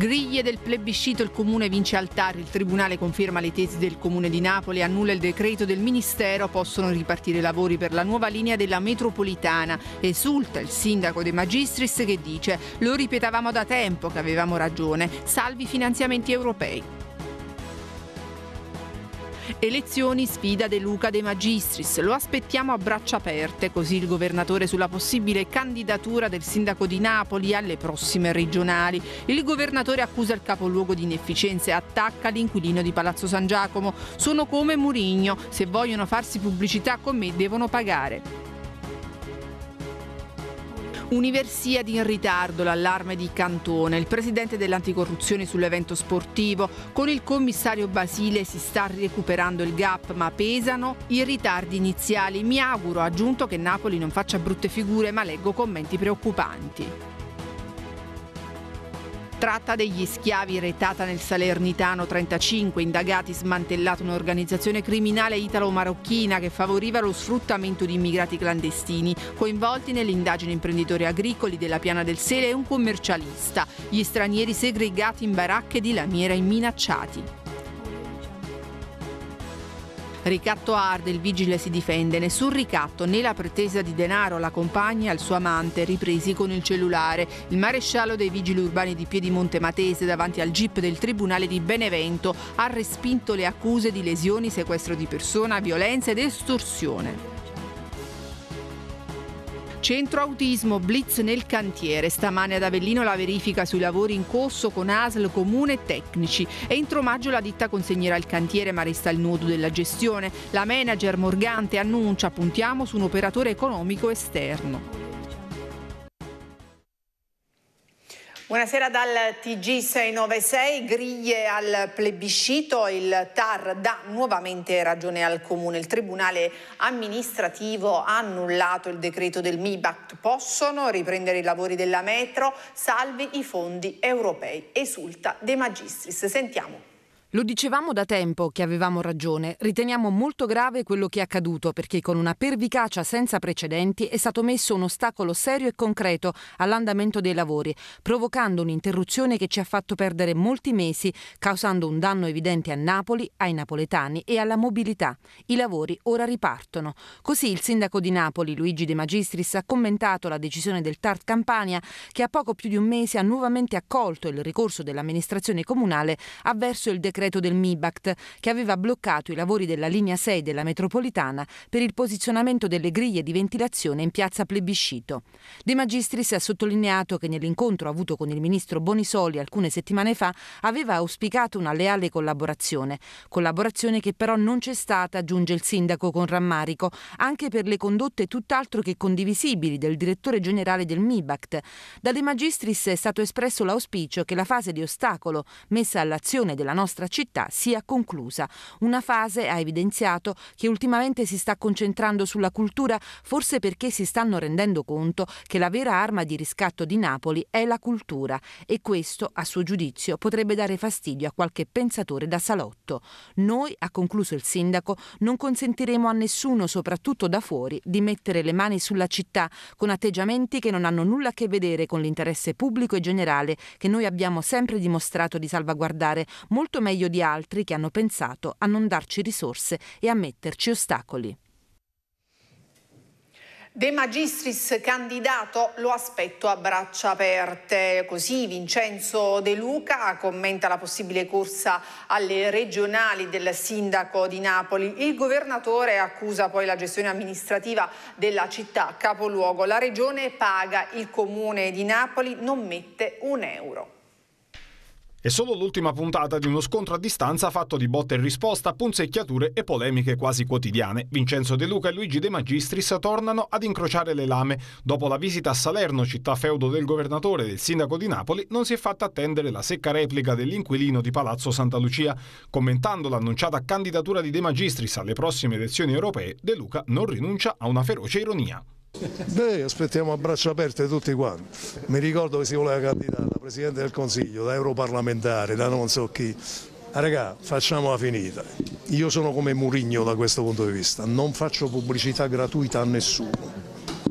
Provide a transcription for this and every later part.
Griglie del plebiscito, il comune vince Altari, il tribunale conferma le tesi del comune di Napoli, annulla il decreto del ministero, possono ripartire i lavori per la nuova linea della metropolitana. Esulta il sindaco De Magistris che dice lo ripetavamo da tempo che avevamo ragione, salvi finanziamenti europei. Elezioni sfida De Luca De Magistris. Lo aspettiamo a braccia aperte, così il governatore sulla possibile candidatura del sindaco di Napoli alle prossime regionali. Il governatore accusa il capoluogo di inefficienza e attacca l'inquilino di Palazzo San Giacomo. Sono come Murigno, se vogliono farsi pubblicità con me devono pagare. Universiadi in ritardo l'allarme di Cantone, il presidente dell'anticorruzione sull'evento sportivo. Con il commissario Basile si sta recuperando il gap, ma pesano i ritardi iniziali. Mi auguro, ha aggiunto, che Napoli non faccia brutte figure, ma leggo commenti preoccupanti tratta degli schiavi retata nel Salernitano 35, indagati smantellato un'organizzazione criminale italo-marocchina che favoriva lo sfruttamento di immigrati clandestini, coinvolti nell'indagine imprenditori agricoli della Piana del Sele e un commercialista, gli stranieri segregati in baracche di lamiera e minacciati. Ricatto arde, il vigile si difende, nessun ricatto né la pretesa di denaro alla compagna e al suo amante, ripresi con il cellulare. Il maresciallo dei vigili urbani di Piedimonte Matese davanti al GIP del Tribunale di Benevento ha respinto le accuse di lesioni, sequestro di persona, violenza ed estorsione. Centro Autismo, blitz nel cantiere. Stamane ad Avellino la verifica sui lavori in corso con ASL, comune e tecnici. Entro maggio la ditta consegnerà il cantiere ma resta il nodo della gestione. La manager Morgante annuncia puntiamo su un operatore economico esterno. Buonasera dal TG696, griglie al plebiscito, il TAR dà nuovamente ragione al Comune. Il Tribunale amministrativo ha annullato il decreto del MIBACT. Possono riprendere i lavori della metro, salvi i fondi europei. Esulta De Magistris. Sentiamo. Lo dicevamo da tempo che avevamo ragione, riteniamo molto grave quello che è accaduto perché con una pervicacia senza precedenti è stato messo un ostacolo serio e concreto all'andamento dei lavori, provocando un'interruzione che ci ha fatto perdere molti mesi, causando un danno evidente a Napoli, ai napoletani e alla mobilità. I lavori ora ripartono. Così il sindaco di Napoli, Luigi De Magistris, ha commentato la decisione del TART Campania che a poco più di un mese ha nuovamente accolto il ricorso dell'amministrazione comunale avverso il decreto decreto del MIBACT che aveva bloccato i lavori della linea 6 della metropolitana per il posizionamento delle griglie di ventilazione in piazza Plebiscito. De Magistris ha sottolineato che nell'incontro avuto con il ministro Bonisoli alcune settimane fa aveva auspicato una leale collaborazione, collaborazione che però non c'è stata, aggiunge il sindaco con rammarico, anche per le condotte tutt'altro che condivisibili del direttore generale del MIBACT. Da De Magistris è stato espresso l'auspicio che la fase di ostacolo messa all'azione della nostra città sia conclusa. Una fase, ha evidenziato, che ultimamente si sta concentrando sulla cultura, forse perché si stanno rendendo conto che la vera arma di riscatto di Napoli è la cultura e questo, a suo giudizio, potrebbe dare fastidio a qualche pensatore da salotto. Noi, ha concluso il sindaco, non consentiremo a nessuno, soprattutto da fuori, di mettere le mani sulla città con atteggiamenti che non hanno nulla a che vedere con l'interesse pubblico e generale che noi abbiamo sempre dimostrato di salvaguardare molto meglio meglio di altri che hanno pensato a non darci risorse e a metterci ostacoli. De Magistris candidato lo aspetto a braccia aperte, così Vincenzo De Luca commenta la possibile corsa alle regionali del sindaco di Napoli. Il governatore accusa poi la gestione amministrativa della città capoluogo. La regione paga, il comune di Napoli non mette un euro. È solo l'ultima puntata di uno scontro a distanza fatto di botte e risposta, punzecchiature e polemiche quasi quotidiane. Vincenzo De Luca e Luigi De Magistris tornano ad incrociare le lame. Dopo la visita a Salerno, città feudo del governatore e del sindaco di Napoli, non si è fatta attendere la secca replica dell'inquilino di Palazzo Santa Lucia. Commentando l'annunciata candidatura di De Magistris alle prossime elezioni europee, De Luca non rinuncia a una feroce ironia. Beh, aspettiamo a braccia aperte tutti quanti. Mi ricordo che si voleva candidare da Presidente del Consiglio, da europarlamentare, da non so chi. Ah, raga, facciamola finita. Io sono come Murigno da questo punto di vista, non faccio pubblicità gratuita a nessuno.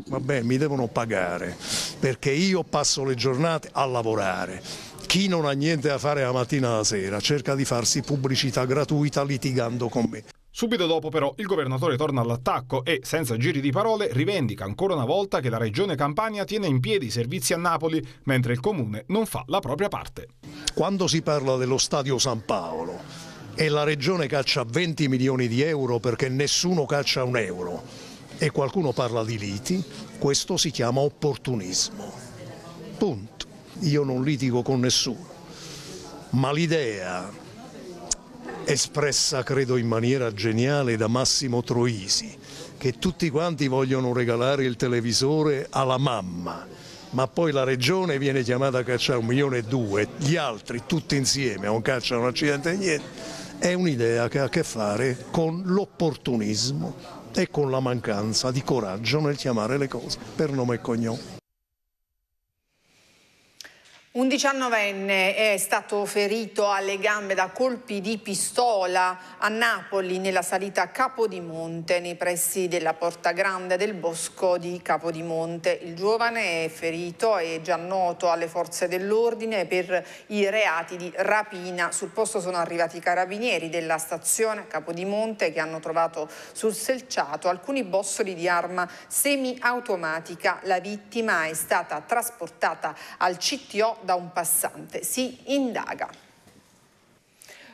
Vabbè, mi devono pagare, perché io passo le giornate a lavorare. Chi non ha niente da fare la mattina la sera cerca di farsi pubblicità gratuita litigando con me. Subito dopo però il governatore torna all'attacco e, senza giri di parole, rivendica ancora una volta che la regione Campania tiene in piedi i servizi a Napoli, mentre il comune non fa la propria parte. Quando si parla dello stadio San Paolo e la regione caccia 20 milioni di euro perché nessuno caccia un euro e qualcuno parla di liti, questo si chiama opportunismo. Punto. Io non litigo con nessuno, ma l'idea espressa credo in maniera geniale da Massimo Troisi, che tutti quanti vogliono regalare il televisore alla mamma, ma poi la regione viene chiamata a cacciare un milione e due, gli altri tutti insieme a non cacciano accidente niente, è un'idea che ha a che fare con l'opportunismo e con la mancanza di coraggio nel chiamare le cose per nome e cognome. Un diciannovenne è stato ferito alle gambe da colpi di pistola a Napoli nella salita Capodimonte nei pressi della Porta Grande del Bosco di Capodimonte. Il giovane è ferito e già noto alle forze dell'ordine per i reati di rapina. Sul posto sono arrivati i carabinieri della stazione Capodimonte che hanno trovato sul selciato alcuni bossoli di arma semiautomatica. La vittima è stata trasportata al CTO da un passante. Si indaga.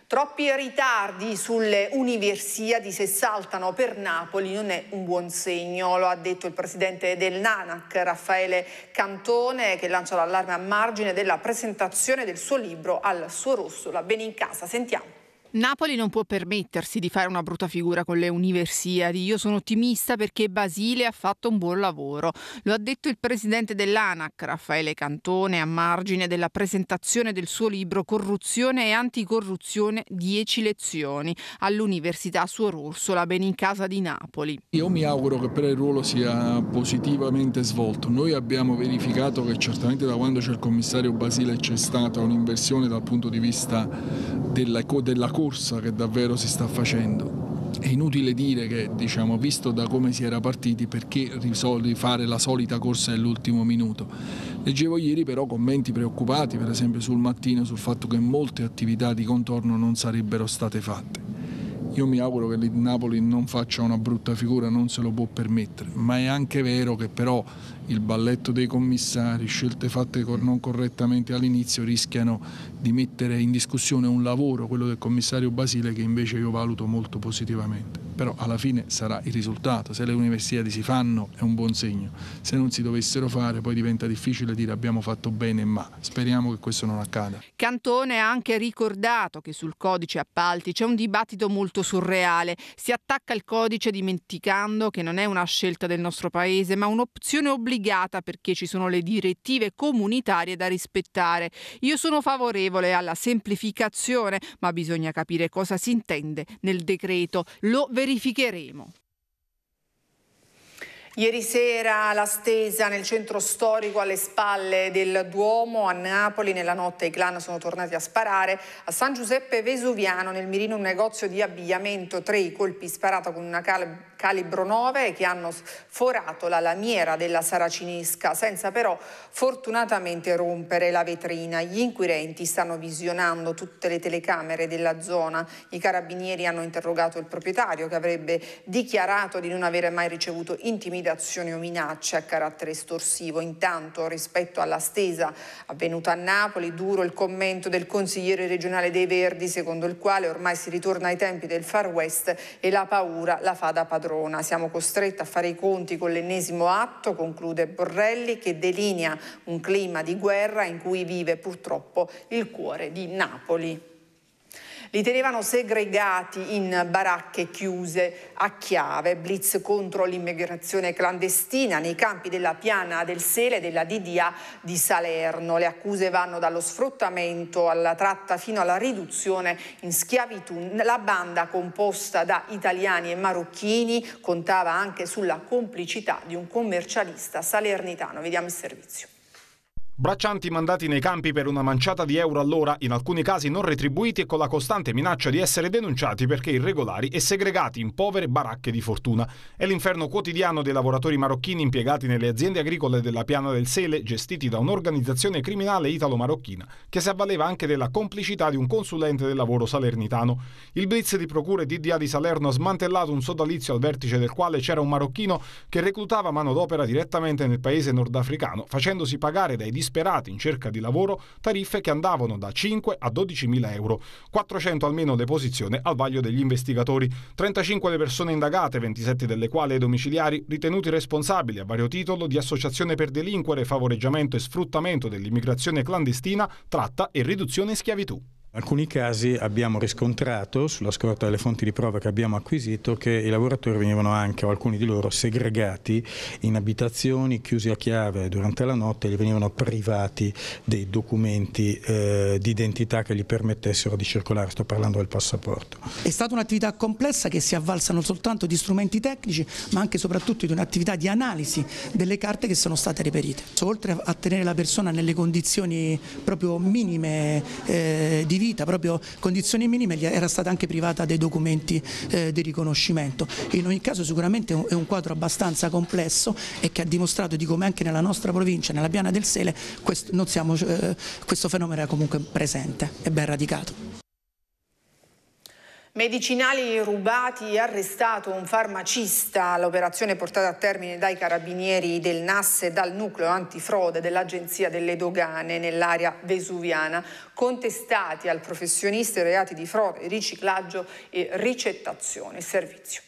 Troppi ritardi sulle universiadi se saltano per Napoli non è un buon segno, lo ha detto il presidente del Nanac, Raffaele Cantone, che lancia l'allarme a margine della presentazione del suo libro Al suo rosso, la bene in casa. Sentiamo. Napoli non può permettersi di fare una brutta figura con le universiadi. Io sono ottimista perché Basile ha fatto un buon lavoro. Lo ha detto il presidente dell'ANAC, Raffaele Cantone, a margine della presentazione del suo libro Corruzione e anticorruzione 10 lezioni all'Università Suor Orsola, ben in casa di Napoli. Io mi auguro che per il ruolo sia positivamente svolto. Noi abbiamo verificato che certamente da quando c'è il commissario Basile c'è stata un'inversione dal punto di vista della, della corsa che davvero si sta facendo. È inutile dire che, diciamo, visto da come si era partiti, perché fare la solita corsa all'ultimo minuto. Leggevo ieri però commenti preoccupati, per esempio sul mattino, sul fatto che molte attività di contorno non sarebbero state fatte. Io mi auguro che il Napoli non faccia una brutta figura, non se lo può permettere, ma è anche vero che però il balletto dei commissari, scelte fatte non correttamente all'inizio, rischiano di mettere in discussione un lavoro, quello del commissario Basile, che invece io valuto molto positivamente però alla fine sarà il risultato. Se le università si fanno è un buon segno, se non si dovessero fare poi diventa difficile dire abbiamo fatto bene ma speriamo che questo non accada. Cantone ha anche ricordato che sul codice appalti c'è un dibattito molto surreale, si attacca il codice dimenticando che non è una scelta del nostro paese ma un'opzione obbligata perché ci sono le direttive comunitarie da rispettare. Io sono favorevole alla semplificazione ma bisogna capire cosa si intende nel decreto. Lo vedremo verificheremo. Ieri sera la stesa nel centro storico alle spalle del Duomo a Napoli, nella notte i clan sono tornati a sparare. A San Giuseppe Vesuviano nel mirino un negozio di abbigliamento, tre i colpi sparata con una, cal- calibro 9 che hanno forato la lamiera della saracinesca senza però fortunatamente rompere la vetrina. Gli inquirenti stanno visionando tutte le telecamere della zona. I carabinieri hanno interrogato il proprietario che avrebbe dichiarato di non avere mai ricevuto intimidazioni o minacce a carattere estorsivo. Intanto rispetto alla stesa avvenuta a Napoli duro il commento del consigliere regionale dei Verdi secondo il quale ormai si ritorna ai tempi del Far West e la paura la fa da padrone padrona. Siamo costretti a fare i conti con l'ennesimo atto, conclude Borrelli, che delinea un clima di guerra in cui vive purtroppo il cuore di Napoli. Li tenevano segregati in baracche chiuse a chiave, blitz contro l'immigrazione clandestina nei campi della Piana del Sele e della Didia di Salerno. Le accuse vanno dallo sfruttamento alla tratta fino alla riduzione in schiavitù. La banda composta da italiani e marocchini contava anche sulla complicità di un commercialista salernitano. Vediamo il servizio. Braccianti mandati nei campi per una manciata di euro all'ora, in alcuni casi non retribuiti e con la costante minaccia di essere denunciati perché irregolari e segregati in povere baracche di fortuna. È l'inferno quotidiano dei lavoratori marocchini impiegati nelle aziende agricole della Piana del Sele, gestiti da un'organizzazione criminale italo-marocchina, che si avvaleva anche della complicità di un consulente del lavoro salernitano. Il blitz di procure DDA di Salerno ha smantellato un sodalizio al vertice del quale c'era un marocchino che reclutava manodopera direttamente nel paese nordafricano, facendosi pagare dai distributori disperati in cerca di lavoro tariffe che andavano da 5 a 12 mila euro, 400 almeno le posizioni al vaglio degli investigatori, 35 le persone indagate, 27 delle quali ai domiciliari ritenuti responsabili a vario titolo di associazione per delinquere, favoreggiamento e sfruttamento dell'immigrazione clandestina, tratta e riduzione in schiavitù alcuni casi abbiamo riscontrato, sulla scorta delle fonti di prova che abbiamo acquisito, che i lavoratori venivano anche, o alcuni di loro, segregati in abitazioni, chiusi a chiave durante la notte, e venivano privati dei documenti eh, di identità che gli permettessero di circolare, sto parlando del passaporto. È stata un'attività complessa che si avvalsa non soltanto di strumenti tecnici, ma anche e soprattutto di un'attività di analisi delle carte che sono state reperite. Oltre a tenere la persona nelle condizioni proprio minime eh, di vita, vita, proprio condizioni minime, era stata anche privata dei documenti eh, di riconoscimento. In ogni caso sicuramente è un quadro abbastanza complesso e che ha dimostrato di come anche nella nostra provincia, nella Piana del Sele, questo, siamo, eh, questo fenomeno era comunque presente e ben radicato. Medicinali rubati e arrestato un farmacista. L'operazione portata a termine dai carabinieri del NAS e dal nucleo antifrode dell'Agenzia delle Dogane nell'area vesuviana. Contestati al professionista i reati di frode, riciclaggio e ricettazione. Servizio.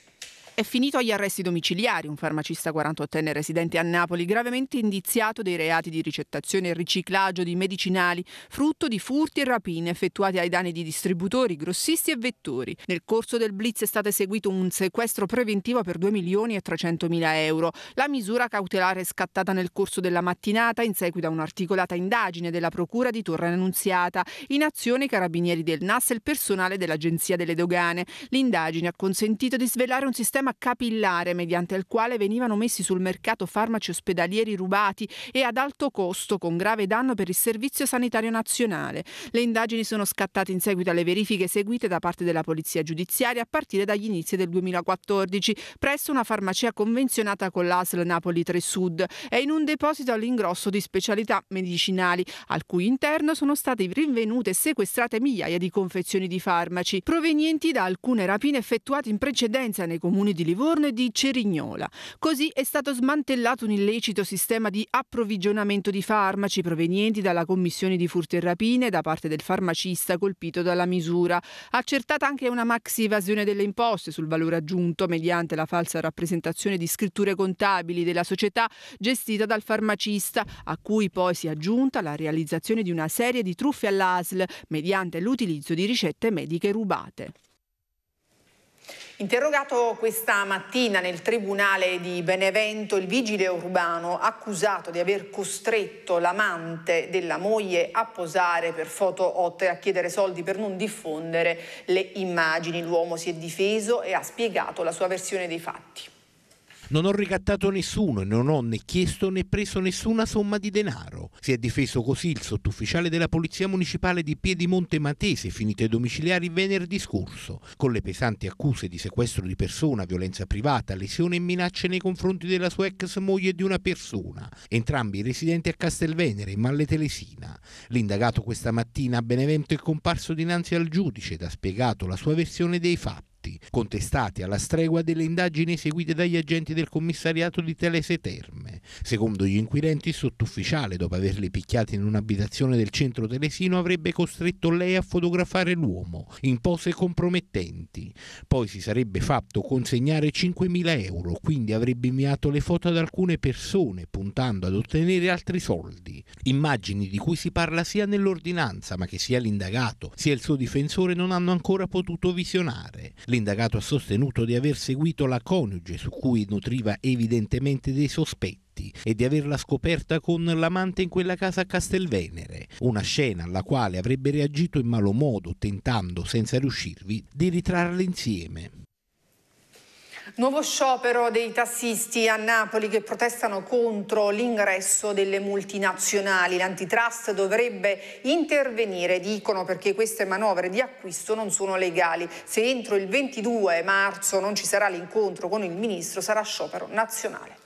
È finito agli arresti domiciliari un farmacista 48enne residente a Napoli, gravemente indiziato dei reati di ricettazione e riciclaggio di medicinali, frutto di furti e rapine effettuati ai danni di distributori, grossisti e vettori. Nel corso del blitz è stato eseguito un sequestro preventivo per 2 milioni e 300 mila euro. La misura cautelare è scattata nel corso della mattinata in seguito a un'articolata indagine della Procura di Torre Annunziata, in azione i carabinieri del NAS e il personale dell'Agenzia delle Dogane. L'indagine ha consentito di svelare un sistema sistema capillare mediante il quale venivano messi sul mercato farmaci ospedalieri rubati e ad alto costo con grave danno per il Servizio Sanitario Nazionale. Le indagini sono scattate in seguito alle verifiche eseguite da parte della Polizia Giudiziaria a partire dagli inizi del 2014 presso una farmacia convenzionata con l'ASL Napoli 3 Sud e in un deposito all'ingrosso di specialità medicinali, al cui interno sono state rinvenute e sequestrate migliaia di confezioni di farmaci provenienti da alcune rapine effettuate in precedenza nei comuni di Livorno e di Cerignola. Così è stato smantellato un illecito sistema di approvvigionamento di farmaci provenienti dalla commissione di furti e rapine da parte del farmacista colpito dalla misura. Accertata anche una maxi evasione delle imposte sul valore aggiunto mediante la falsa rappresentazione di scritture contabili della società gestita dal farmacista, a cui poi si è aggiunta la realizzazione di una serie di truffe all'ASL mediante l'utilizzo di ricette mediche rubate. Interrogato questa mattina nel tribunale di Benevento, il vigile urbano accusato di aver costretto l'amante della moglie a posare per foto hot e a chiedere soldi per non diffondere le immagini. L'uomo si è difeso e ha spiegato la sua versione dei fatti. Non ho ricattato nessuno e non ho né chiesto né preso nessuna somma di denaro. Si è difeso così il sottufficiale della Polizia Municipale di Piedimonte Matese, finito ai domiciliari venerdì scorso, con le pesanti accuse di sequestro di persona, violenza privata, lesione e minacce nei confronti della sua ex moglie e di una persona, entrambi residenti a Castelvenere, Malle Telesina. L'indagato questa mattina a Benevento è comparso dinanzi al giudice ed ha spiegato la sua versione dei fatti fatti, contestati alla stregua delle indagini eseguite dagli agenti del commissariato di Telese Terme. Secondo gli inquirenti, il sottufficiale, dopo averli picchiati in un'abitazione del centro telesino, avrebbe costretto lei a fotografare l'uomo in pose compromettenti. Poi si sarebbe fatto consegnare 5.000 euro, quindi avrebbe inviato le foto ad alcune persone, puntando ad ottenere altri soldi. Immagini di cui si parla sia nell'ordinanza, ma che sia l'indagato sia il suo difensore non hanno ancora potuto visionare. Le L'indagato ha sostenuto di aver seguito la coniuge su cui nutriva evidentemente dei sospetti e di averla scoperta con l'amante in quella casa a Castelvenere, una scena alla quale avrebbe reagito in malo modo, tentando, senza riuscirvi, di ritrarla insieme. Nuovo sciopero dei tassisti a Napoli che protestano contro l'ingresso delle multinazionali. L'antitrust dovrebbe intervenire, dicono, perché queste manovre di acquisto non sono legali. Se entro il 22 marzo non ci sarà l'incontro con il ministro sarà sciopero nazionale.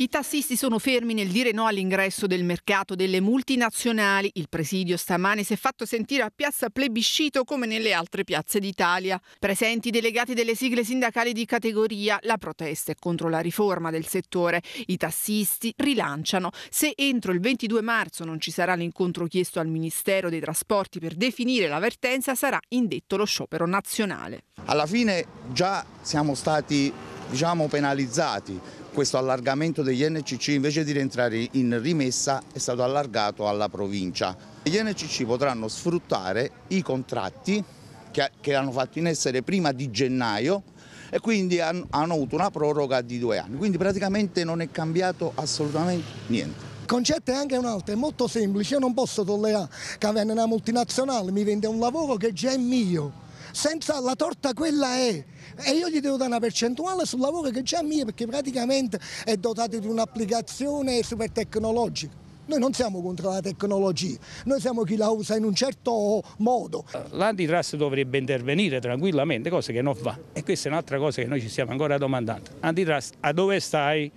I tassisti sono fermi nel dire no all'ingresso del mercato delle multinazionali. Il presidio stamane si è fatto sentire a piazza plebiscito come nelle altre piazze d'Italia. Presenti delegati delle sigle sindacali di categoria, la protesta è contro la riforma del settore. I tassisti rilanciano. Se entro il 22 marzo non ci sarà l'incontro chiesto al Ministero dei Trasporti per definire l'avvertenza, sarà indetto lo sciopero nazionale. Alla fine già siamo stati diciamo, penalizzati questo allargamento degli NCC invece di rientrare in rimessa è stato allargato alla provincia. Gli NCC potranno sfruttare i contratti che, che hanno fatto in essere prima di gennaio e quindi hanno, hanno avuto una proroga di due anni, quindi praticamente non è cambiato assolutamente niente. Il concetto è anche un altro, è molto semplice, io non posso tollerare che una multinazionale, mi vende un lavoro che già è mio senza la torta quella è e io gli devo dare una percentuale sul lavoro che è già mia perché praticamente è dotato di un'applicazione super tecnologica. Noi non siamo contro la tecnologia, noi siamo chi la usa in un certo modo. L'antitrust dovrebbe intervenire tranquillamente, cosa che non va. E questa è un'altra cosa che noi ci stiamo ancora domandando. Antitrust, a dove stai?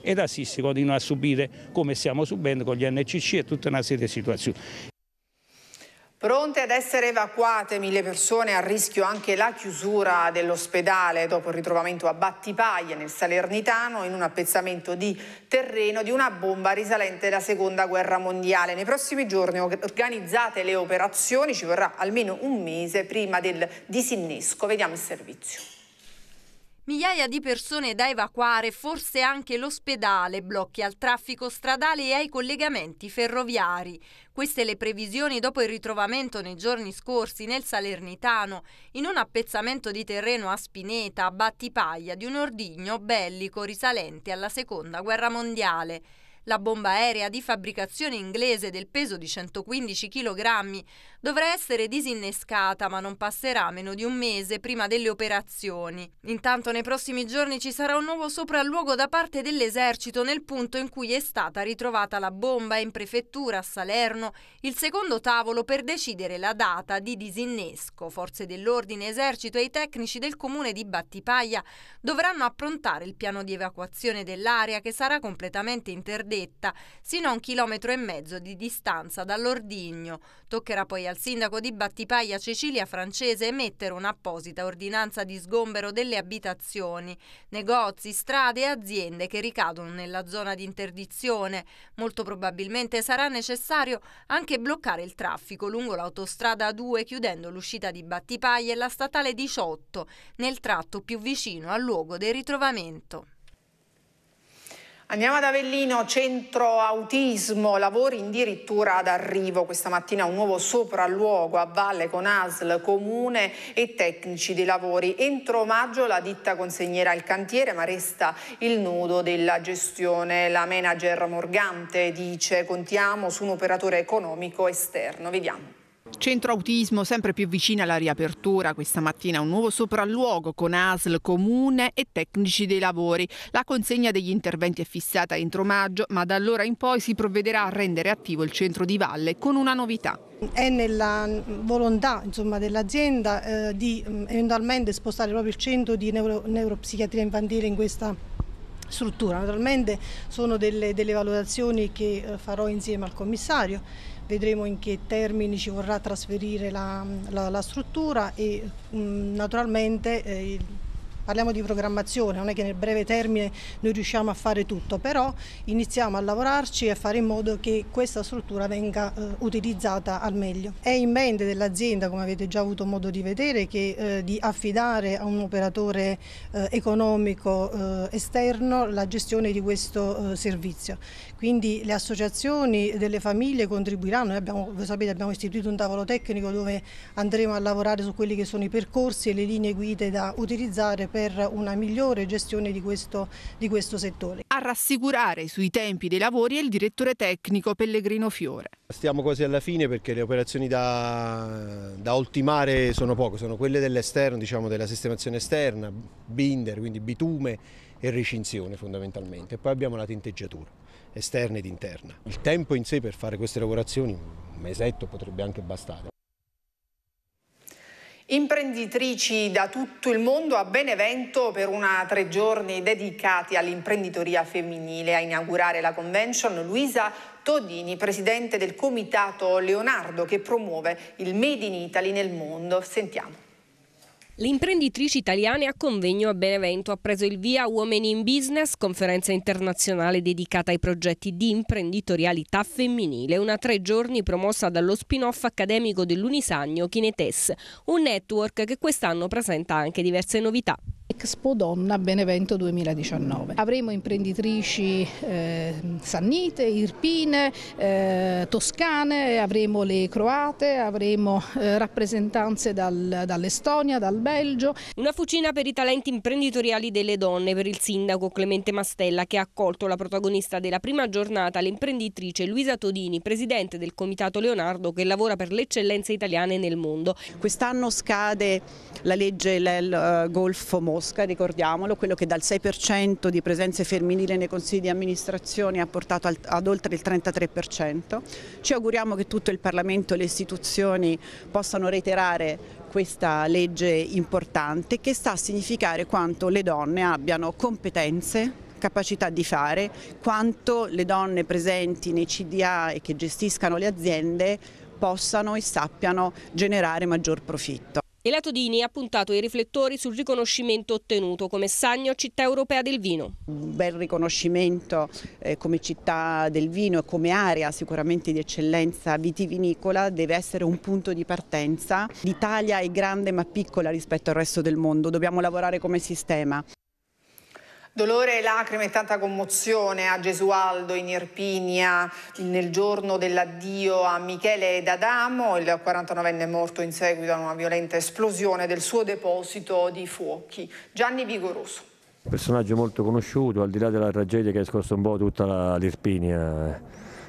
Ed assisti, continua a subire come stiamo subendo con gli NCC e tutta una serie di situazioni. Pronte ad essere evacuate mille persone, a rischio anche la chiusura dell'ospedale dopo il ritrovamento a Battipaglia nel Salernitano in un appezzamento di terreno di una bomba risalente alla seconda guerra mondiale. Nei prossimi giorni organizzate le operazioni, ci vorrà almeno un mese prima del disinnesco. Vediamo il servizio. Migliaia di persone da evacuare, forse anche l'ospedale, blocchi al traffico stradale e ai collegamenti ferroviari. Queste le previsioni dopo il ritrovamento nei giorni scorsi nel Salernitano, in un appezzamento di terreno a Spineta, a Battipaglia, di un ordigno bellico risalente alla Seconda Guerra Mondiale. La bomba aerea di fabbricazione inglese del peso di 115 kg dovrà essere disinnescata, ma non passerà meno di un mese prima delle operazioni. Intanto nei prossimi giorni ci sarà un nuovo sopralluogo da parte dell'esercito nel punto in cui è stata ritrovata la bomba in prefettura a Salerno, il secondo tavolo per decidere la data di disinnesco. Forze dell'ordine, esercito e i tecnici del comune di Battipaglia dovranno approntare il piano di evacuazione dell'area che sarà completamente interdetta sino a un chilometro e mezzo di distanza dall'ordigno. Toccherà poi al al sindaco di Battipaglia Cecilia Francese emettere un'apposita ordinanza di sgombero delle abitazioni, negozi, strade e aziende che ricadono nella zona di interdizione. Molto probabilmente sarà necessario anche bloccare il traffico lungo l'autostrada 2 chiudendo l'uscita di Battipaglia e la statale 18 nel tratto più vicino al luogo del ritrovamento. Andiamo ad Avellino, centro autismo, lavori addirittura ad arrivo. Questa mattina un nuovo sopralluogo a valle con ASL, comune e tecnici dei lavori. Entro maggio la ditta consegnerà il cantiere ma resta il nudo della gestione. La manager Morgante dice contiamo su un operatore economico esterno. Vediamo. Centro Autismo sempre più vicino alla riapertura, questa mattina un nuovo sopralluogo con ASL, comune e tecnici dei lavori. La consegna degli interventi è fissata entro maggio, ma da allora in poi si provvederà a rendere attivo il centro di Valle con una novità. È nella volontà dell'azienda eh, di eventualmente spostare proprio il centro di neuro, neuropsichiatria infantile in questa struttura. Naturalmente sono delle, delle valutazioni che eh, farò insieme al commissario, vedremo in che termini ci vorrà trasferire la, la, la struttura e mh, mm, naturalmente eh, parliamo di programmazione, non è che nel breve termine noi riusciamo a fare tutto, però iniziamo a lavorarci e a fare in modo che questa struttura venga eh, utilizzata al meglio. È in mente dell'azienda, come avete già avuto modo di vedere, che, eh, di affidare a un operatore eh, economico eh, esterno la gestione di questo eh, servizio quindi le associazioni delle famiglie contribuiranno, noi abbiamo, voi sapete abbiamo istituito un tavolo tecnico dove andremo a lavorare su quelli che sono i percorsi e le linee guide da utilizzare per una migliore gestione di questo, di questo settore. A rassicurare sui tempi dei lavori è il direttore tecnico Pellegrino Fiore. Stiamo quasi alla fine perché le operazioni da, da ultimare sono poche, sono quelle dell'esterno, diciamo della sistemazione esterna, binder, quindi bitume e recinzione fondamentalmente. Poi abbiamo la tinteggiatura esterna ed interna. Il tempo in sé per fare queste lavorazioni, un mesetto potrebbe anche bastare. Imprenditrici da tutto il mondo a Benevento per una tre giorni dedicati all'imprenditoria femminile. A inaugurare la convention Luisa Todini, presidente del comitato Leonardo che promuove il Made in Italy nel mondo. Sentiamo. Le imprenditrici italiane a convegno a Benevento ha preso il via Women in Business, conferenza internazionale dedicata ai progetti di imprenditorialità femminile, una tre giorni promossa dallo spin-off accademico dell'Unisagno Kinetes, un network che quest'anno presenta anche diverse novità. Expo Donna Benevento 2019. Avremo imprenditrici eh, sannite, irpine, eh, toscane, avremo le croate, avremo eh, rappresentanze dal, dall'Estonia, dal Belgio. Una fucina per i talenti imprenditoriali delle donne per il sindaco Clemente Mastella che ha accolto la protagonista della prima giornata, l'imprenditrice Luisa Todini, presidente del Comitato Leonardo che lavora per le eccellenze italiane nel mondo. Quest'anno scade la legge del eh, Golfo Mosca Mosca, ricordiamolo, quello che dal 6% di presenze femminili nei consigli di amministrazione ha portato ad oltre il 33%. Ci auguriamo che tutto il Parlamento e le istituzioni possano reiterare questa legge importante che sta a significare quanto le donne abbiano competenze capacità di fare, quanto le donne presenti nei CDA e che gestiscano le aziende possano e sappiano generare maggior profitto. Elato Dini ha puntato i riflettori sul riconoscimento ottenuto come Sagno Città Europea del Vino. Un bel riconoscimento eh, come città del vino e come area sicuramente di eccellenza vitivinicola deve essere un punto di partenza. L'Italia è grande ma piccola rispetto al resto del mondo, dobbiamo lavorare come sistema. Dolore, lacrime e tanta commozione a Gesualdo in Irpinia nel giorno dell'addio a Michele D'Adamo, il 49enne morto in seguito a una violenta esplosione del suo deposito di fuochi. Gianni Vigoroso. Un personaggio molto conosciuto, al di là della tragedia che ha scosso un po' tutta l'Irpinia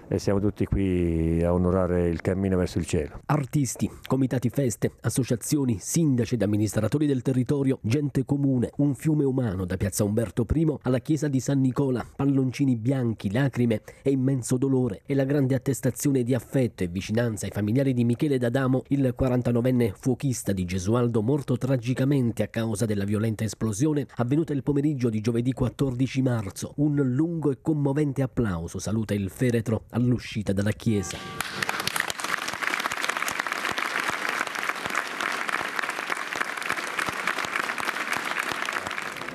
e siamo tutti qui a onorare il cammino verso il cielo. Artisti, comitati feste, associazioni, sindaci ed amministratori del territorio, gente comune, un fiume umano da Piazza Umberto I alla chiesa di San Nicola, palloncini bianchi, lacrime e immenso dolore e la grande attestazione di affetto e vicinanza ai familiari di Michele D'Adamo, il 49enne fuochista di Gesualdo morto tragicamente a causa della violenta esplosione avvenuta il pomeriggio di giovedì 14 marzo. Un lungo e commovente applauso saluta il feretro all'uscita dalla chiesa.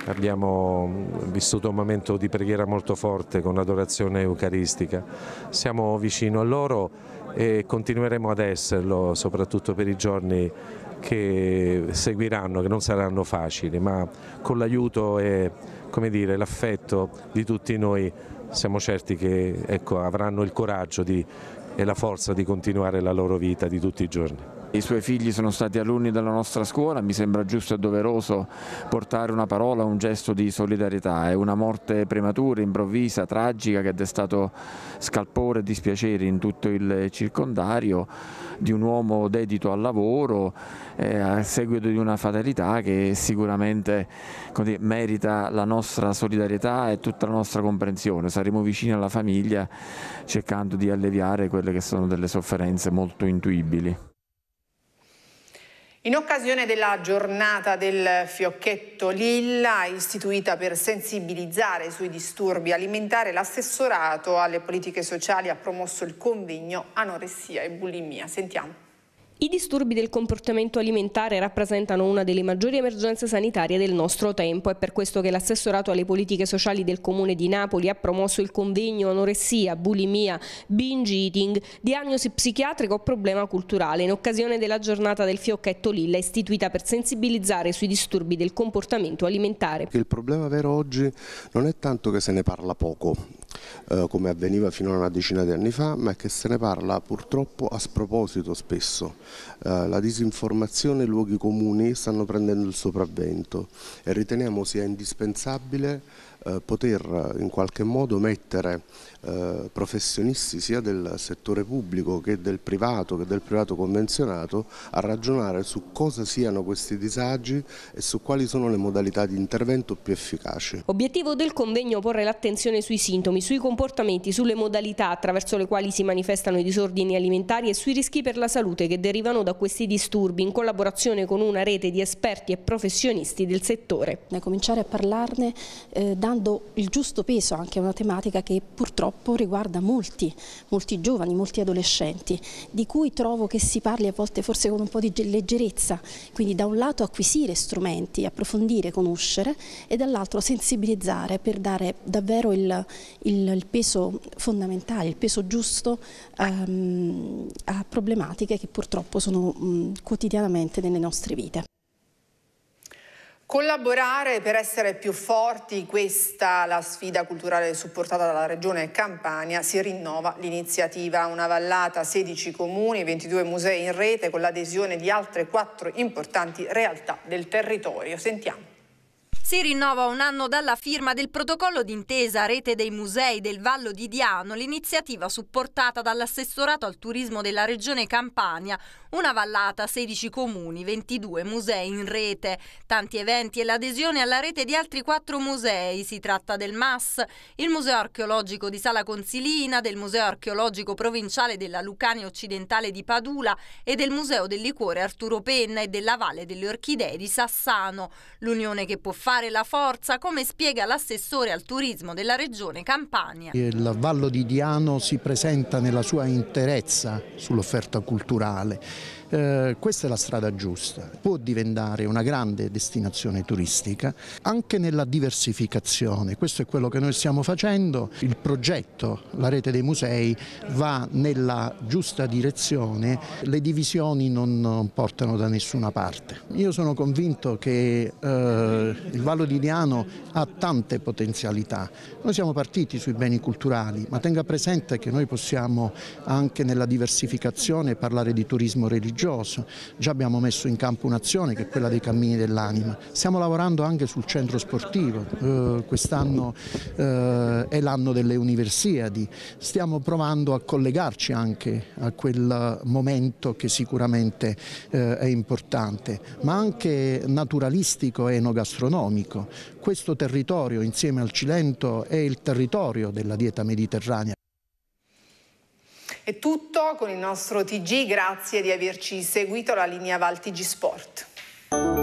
Abbiamo vissuto un momento di preghiera molto forte con l'adorazione eucaristica. Siamo vicino a loro e continueremo ad esserlo, soprattutto per i giorni che seguiranno, che non saranno facili, ma con l'aiuto e l'affetto di tutti noi siamo certi che ecco, avranno il coraggio di, e la forza di continuare la loro vita di tutti i giorni. I suoi figli sono stati alunni della nostra scuola, mi sembra giusto e doveroso portare una parola, un gesto di solidarietà. È una morte prematura, improvvisa, tragica che ha destato scalpore e dispiacere in tutto il circondario di un uomo dedito al lavoro eh, a seguito di una fatalità che sicuramente dire, merita la nostra solidarietà e tutta la nostra comprensione. Saremo vicini alla famiglia cercando di alleviare quelle che sono delle sofferenze molto intuibili. In occasione della giornata del fiocchetto Lilla, istituita per sensibilizzare sui disturbi alimentari, l'assessorato alle politiche sociali ha promosso il convegno Anoressia e bulimia. Sentiamo. I disturbi del comportamento alimentare rappresentano una delle maggiori emergenze sanitarie del nostro tempo. È per questo che l'assessorato alle politiche sociali del Comune di Napoli ha promosso il convegno Anoressia, bulimia, binge eating, diagnosi psichiatrica o problema culturale in occasione della giornata del fiocchetto Lilla istituita per sensibilizzare sui disturbi del comportamento alimentare. Il problema vero oggi non è tanto che se ne parla poco, eh, come avveniva fino a una decina di anni fa, ma è che se ne parla purtroppo a sproposito spesso. Eh, la disinformazione e i luoghi comuni stanno prendendo il sopravvento e riteniamo sia indispensabile eh, poter eh, in qualche modo mettere eh, professionisti sia del settore pubblico che del privato, che del privato convenzionato, a ragionare su cosa siano questi disagi e su quali sono le modalità di intervento più efficaci. Obiettivo del convegno porre l'attenzione sui sintomi, sui comportamenti, sulle modalità attraverso le quali si manifestano i disordini alimentari e sui rischi per la salute che derivano da questi disturbi, in collaborazione con una rete di esperti e professionisti del settore. Cominciare a parlarne eh, dando il giusto peso anche a una tematica che purtroppo purtroppo riguarda molti, molti giovani, molti adolescenti, di cui trovo che si parli a volte forse con un po' di leggerezza, quindi da un lato acquisire strumenti, approfondire, conoscere e dall'altro sensibilizzare per dare davvero il, il, il peso fondamentale, il peso giusto um, a problematiche che purtroppo sono um, quotidianamente nelle nostre vite. Collaborare per essere più forti, questa la sfida culturale supportata dalla Regione Campania, si rinnova l'iniziativa Una Vallata, 16 comuni, 22 musei in rete con l'adesione di altre quattro importanti realtà del territorio. Sentiamo si rinnova un anno dalla firma del protocollo d'intesa Rete dei Musei del Vallo di Diano, l'iniziativa supportata dall'assessorato al turismo della regione Campania, una vallata 16 comuni, 22 musei in rete, tanti eventi e l'adesione alla rete di altri quattro musei. Si tratta del MAS, il Museo archeologico di Sala Consilina, del Museo archeologico provinciale della Lucania occidentale di Padula e del Museo del liquore Arturo Penna e della Valle delle Orchidee di Sassano. L'unione che può fare fare la forza, come spiega l'assessore al turismo della regione Campania. Il Vallo di Diano si presenta nella sua interezza sull'offerta culturale eh, questa è la strada giusta, può diventare una grande destinazione turistica anche nella diversificazione, questo è quello che noi stiamo facendo, il progetto, la rete dei musei va nella giusta direzione, le divisioni non portano da nessuna parte. Io sono convinto che eh, il Vallo di Diano ha tante potenzialità, noi siamo partiti sui beni culturali, ma tenga presente che noi possiamo anche nella diversificazione parlare di turismo religioso, religioso, già abbiamo messo in campo un'azione che è quella dei cammini dell'anima, stiamo lavorando anche sul centro sportivo, eh, quest'anno eh, è l'anno delle universiadi, stiamo provando a collegarci anche a quel momento che sicuramente eh, è importante, ma anche naturalistico e enogastronomico, questo territorio insieme al Cilento è il territorio della dieta mediterranea. È tutto con il nostro TG, grazie di averci seguito alla linea Val TG Sport.